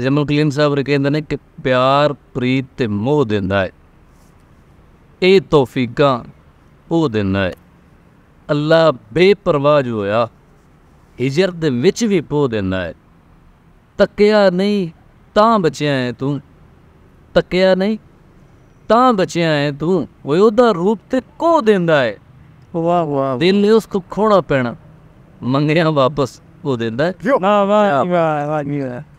ਜਮਲ ਕਲੀਮ ਸਾਹਿਬ ਰ ਕਹਿੰਦੇ ਨੇ ਕਿ ਪਿਆਰ ਪ੍ਰੀਤ ਤੇ ਮੋਹ ਦਿੰਦਾ ਹੈ ਇਹ ਤੌਫੀਕਾਂ ਉਹ ਦਿੰਦਾ ਹੈ ਅੱਲਾ ਬੇਪਰਵਾਹ ਜੋ ਹੋਇਆ ਹਿਜਰ ਦੇ ਵਿੱਚ ਵੀ ਪੋ ਦਿੰਦਾ ਹੈ ਤੱਕਿਆ ਨਹੀਂ ਤਾਂ ਬਚਿਆ ਹੈ ਤੂੰ ਤੱਕਿਆ ਨਹੀਂ ਤਾਂ ਬਚਿਆ ਹੈ ਤੂੰ ਉਹ ਉਹਦਾ ਰੂਪ ਤੇ ਕੋ ਦਿੰਦਾ ਹੈ ਵਾਹ ਵਾਹ ਦਿਲ ਨੇ ਉਸ ਕੋ ਖੋਣਾ ਪੈਣਾ ਮੰਗਿਆ ਵਾਪਸ ਉਹ ਦਿੰਦਾ ਵਾਹ ਵਾਹ ਵਾਹ ਵਾਹ